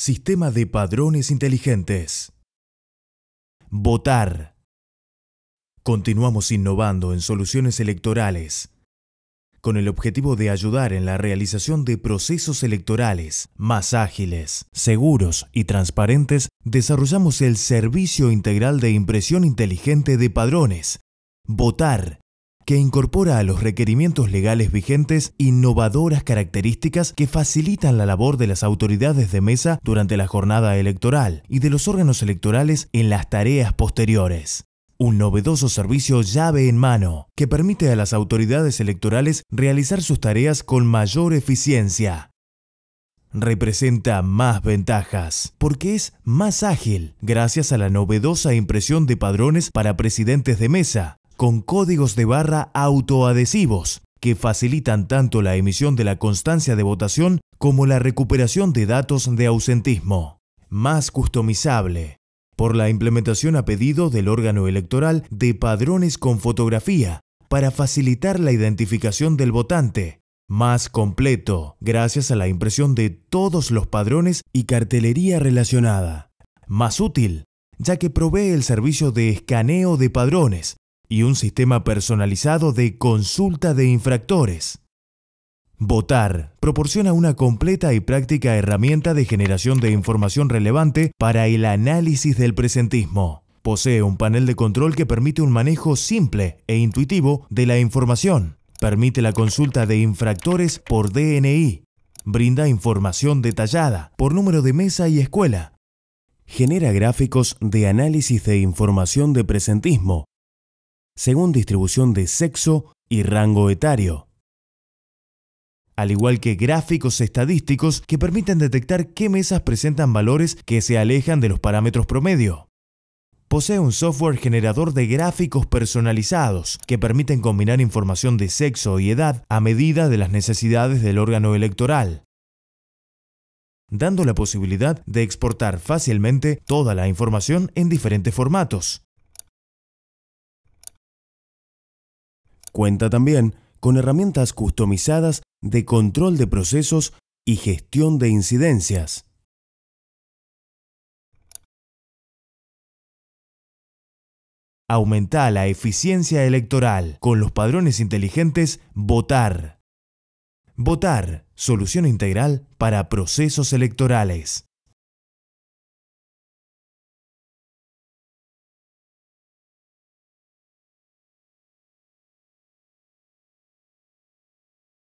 Sistema de padrones inteligentes. Votar. Continuamos innovando en soluciones electorales con el objetivo de ayudar en la realización de procesos electorales más ágiles, seguros y transparentes, desarrollamos el Servicio Integral de Impresión Inteligente de Padrones, Votar, que incorpora a los requerimientos legales vigentes innovadoras características que facilitan la labor de las autoridades de mesa durante la jornada electoral y de los órganos electorales en las tareas posteriores un novedoso servicio llave en mano que permite a las autoridades electorales realizar sus tareas con mayor eficiencia. Representa más ventajas porque es más ágil gracias a la novedosa impresión de padrones para presidentes de mesa, con códigos de barra autoadhesivos que facilitan tanto la emisión de la constancia de votación como la recuperación de datos de ausentismo. Más customizable. Por la implementación a pedido del órgano electoral de padrones con fotografía para facilitar la identificación del votante. Más completo, gracias a la impresión de todos los padrones y cartelería relacionada. Más útil, ya que provee el servicio de escaneo de padrones y un sistema personalizado de consulta de infractores. Votar proporciona una completa y práctica herramienta de generación de información relevante para el análisis del presentismo. Posee un panel de control que permite un manejo simple e intuitivo de la información. Permite la consulta de infractores por DNI. Brinda información detallada por número de mesa y escuela. Genera gráficos de análisis de información de presentismo según distribución de sexo y rango etario. Al igual que gráficos estadísticos que permiten detectar qué mesas presentan valores que se alejan de los parámetros promedio. Posee un software generador de gráficos personalizados que permiten combinar información de sexo y edad a medida de las necesidades del órgano electoral, dando la posibilidad de exportar fácilmente toda la información en diferentes formatos, Cuenta también con herramientas customizadas de control de procesos y gestión de incidencias. Aumenta la eficiencia electoral con los padrones inteligentes Votar. Votar, solución integral para procesos electorales.